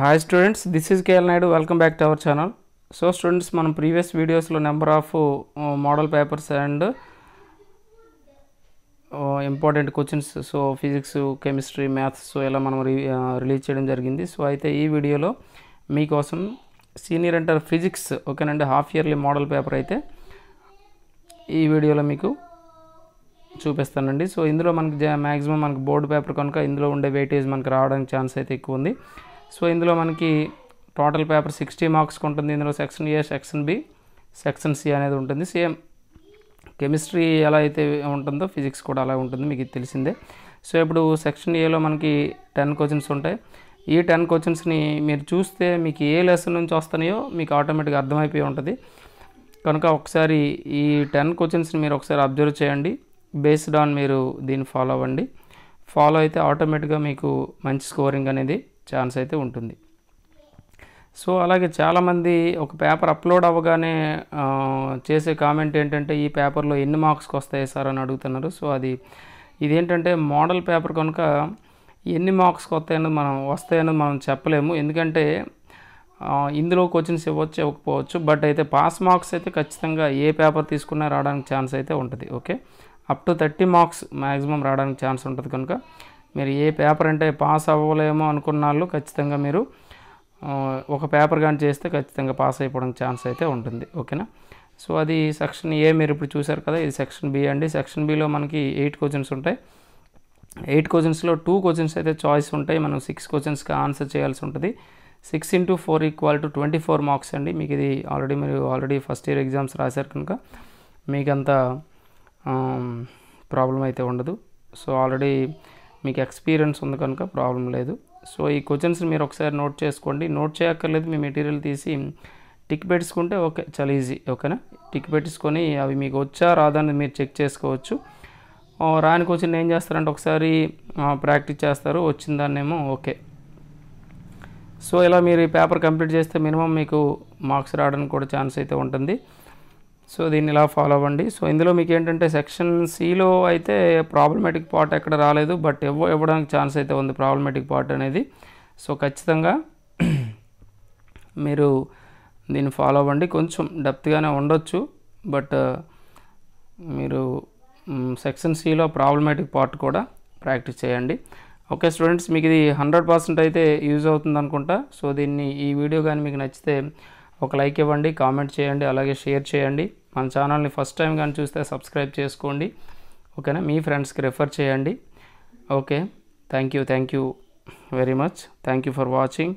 hi students this is KL Naidu welcome back to our channel so students మనం previous వీడియోస్లో number of model papers and important questions so physics chemistry maths so ఇలా మనం release uh, చేయడం జరిగింది so అయితే ఈ వీడియోలో మీకోసం సీనియర్ అంటర్ ఫిజిక్స్ ఓకేనండి హాఫ్ ఇయర్లీ మోడల్ పేపర్ అయితే ఈ వీడియోలో మీకు చూపిస్తానండి సో ఇందులో మనకి మ్యాక్సిమం మనకి బోర్డు పేపర్ కనుక ఇందులో ఉండే వెయిటేజ్ మనకు రావడానికి ఛాన్స్ అయితే ఎక్కువ ఉంది సో ఇందులో మనకి టోటల్ పేపర్ సిక్స్టీ మార్క్స్కి ఉంటుంది ఇందులో section A section B section C అనేది ఉంటుంది సేమ్ కెమిస్ట్రీ ఎలా అయితే ఉంటుందో ఫిజిక్స్ కూడా అలా ఉంటుంది మీకు తెలిసిందే సో ఇప్పుడు సెక్షన్ ఏలో మనకి టెన్ క్వశ్చన్స్ ఉంటాయి ఈ టెన్ క్వశ్చన్స్ని మీరు చూస్తే మీకు ఏ లెసన్ నుంచి వస్తున్నాయో మీకు ఆటోమేటిక్గా అర్థమైపోయి ఉంటుంది కనుక ఒకసారి ఈ టెన్ క్వశ్చన్స్ని మీరు ఒకసారి అబ్జర్వ్ చేయండి బేస్డ్ ఆన్ మీరు దీన్ని ఫాలో అవ్వండి ఫాలో అయితే ఆటోమేటిక్గా మీకు మంచి స్కోరింగ్ అనేది ఛాన్స్ అయితే ఉంటుంది సో అలాగే చాలామంది ఒక పేపర్ అప్లోడ్ అవ్వగానే చేసే కామెంట్ ఏంటంటే ఈ పేపర్లో ఎన్ని మార్క్స్కి వస్తాయి సార్ అని అడుగుతున్నారు సో అది ఇదేంటంటే మోడల్ పేపర్ కనుక ఎన్ని మార్క్స్కి వస్తాయని మనం వస్తాయని మనం చెప్పలేము ఎందుకంటే ఇందులో క్వశ్చన్స్ ఇవ్వచ్చు ఇవ్వకపోవచ్చు బట్ అయితే పాస్ మార్క్స్ అయితే ఖచ్చితంగా ఏ పేపర్ తీసుకున్నా రావడానికి ఛాన్స్ అయితే ఉంటుంది okay up to thirty marks maximum రావడానికి ఛాన్స్ ఉంటుంది కనుక మీరు ఏ పేపర్ అంటే పాస్ అవ్వలేమో అనుకున్న వాళ్ళు ఖచ్చితంగా మీరు ఒక పేపర్ కానీ చేస్తే ఖచ్చితంగా పాస్ అయిపోవడం ఛాన్స్ అయితే ఉంటుంది ఓకేనా సో అది సెక్షన్ ఏ మీరు ఇప్పుడు చూసారు కదా ఇది సెక్షన్ బి అండి సెక్షన్ బిలో మనకి ఎయిట్ క్వశ్చన్స్ ఉంటాయి ఎయిట్ క్వశ్చన్స్లో టూ క్వశ్చన్స్ అయితే చాయిస్ ఉంటాయి మనం సిక్స్ క్వశ్చన్స్కి ఆన్సర్ చేయాల్సి ఉంటుంది six into four equal to twenty four marks అండి మీకు ఇది ఆల్రెడీ మీరు ఆల్రెడీ ఫస్ట్ ఇయర్ ఎగ్జామ్స్ రాశారు కనుక మీకంత ప్రాబ్లం అయితే ఉండదు సో ఆల్రెడీ మీకు ఎక్స్పీరియన్స్ ఉంది కనుక ప్రాబ్లం లేదు సో ఈ క్వశ్చన్స్ మీరు ఒకసారి నోట్ చేసుకోండి నోట్ చేయక్కర్లేదు మీ మెటీరియల్ తీసి టిక్ పెట్టుకుంటే ఓకే చాలా ఈజీ ఓకేనా టిక్ పెట్టుకొని అవి మీకు వచ్చా రాదా అనేది మీరు చెక్ చేసుకోవచ్చు రాని క్వశ్చన్ ఏం చేస్తారంటే ఒకసారి ప్రాక్టీస్ చేస్తారు వచ్చిన ఏమో ఓకే సో ఇలా మీరు ఈ పేపర్ కంప్లీట్ చేస్తే మినిమం మీకు మార్క్స్ రావడానికి కూడా ఛాన్స్ అయితే ఉంటుంది సో దీన్ని ఇలా ఫాలో అవ్వండి సో ఇందులో మీకు ఏంటంటే సెక్షన్ సిలో అయితే ప్రాబ్లమేటిక్ పార్ట్ ఎక్కడ రాలేదు బట్ ఇవ్వ ఇవ్వడానికి ఛాన్స్ అయితే ఉంది ప్రాబ్లమేటిక్ పార్ట్ అనేది సో ఖచ్చితంగా మీరు దీన్ని ఫాలో అవ్వండి కొంచెం డెప్త్గానే ఉండొచ్చు బట్ uh, మీరు సెక్షన్ సిలో ప్రాబ్లమేటిక్ పార్ట్ కూడా ప్రాక్టీస్ చేయండి ఓకే స్టూడెంట్స్ మీకు ఇది హండ్రెడ్ పర్సెంట్ అయితే యూజ్ అవుతుంది అనుకుంటా సో దీన్ని ఈ వీడియో కానీ మీకు నచ్చితే ఒక లైక్ ఇవ్వండి కామెంట్ చేయండి అలాగే షేర్ చేయండి మన ఛానల్ని ఫస్ట్ టైం కానీ చూస్తే సబ్స్క్రైబ్ చేసుకోండి ఓకేనా మీ ఫ్రెండ్స్కి రెఫర్ చేయండి okay thank you thank you very much thank you for watching